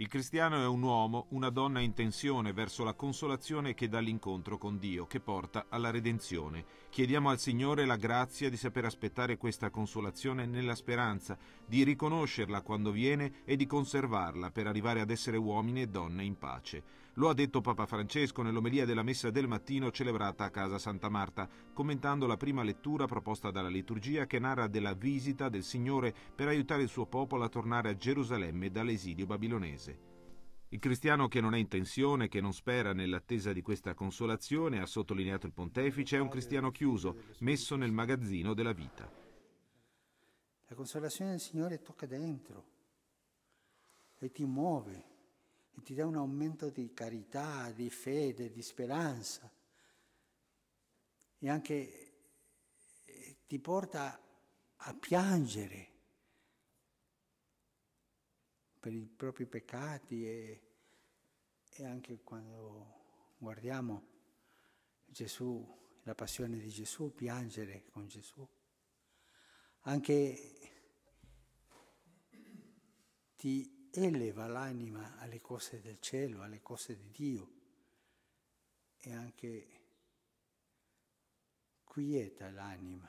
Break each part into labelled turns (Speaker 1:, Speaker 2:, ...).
Speaker 1: Il cristiano è un uomo, una donna in tensione verso la consolazione che dà l'incontro con Dio, che porta alla redenzione. Chiediamo al Signore la grazia di saper aspettare questa consolazione nella speranza, di riconoscerla quando viene e di conservarla per arrivare ad essere uomini e donne in pace. Lo ha detto Papa Francesco nell'omelia della messa del mattino celebrata a casa Santa Marta, commentando la prima lettura proposta dalla liturgia che narra della visita del Signore per aiutare il suo popolo a tornare a Gerusalemme dall'esilio babilonese. Il cristiano che non è in tensione, che non spera nell'attesa di questa consolazione, ha sottolineato il pontefice, è un cristiano chiuso, messo nel magazzino della vita.
Speaker 2: La consolazione del Signore tocca dentro e ti muove e ti dà un aumento di carità, di fede, di speranza e anche eh, ti porta a piangere per i propri peccati e, e anche quando guardiamo Gesù, la passione di Gesù, piangere con Gesù. Anche ti eleva l'anima alle cose del cielo, alle cose di Dio e anche quieta l'anima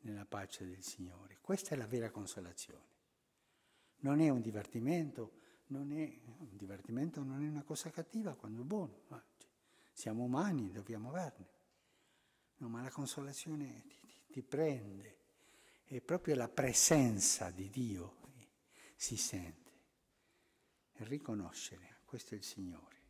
Speaker 2: nella pace del Signore. Questa è la vera consolazione. Non è un divertimento, non è un divertimento, non è una cosa cattiva quando è buono. Cioè, siamo umani, dobbiamo averne. No, ma la consolazione ti, ti, ti prende, è proprio la presenza di Dio si sente. E Riconoscere, questo è il Signore.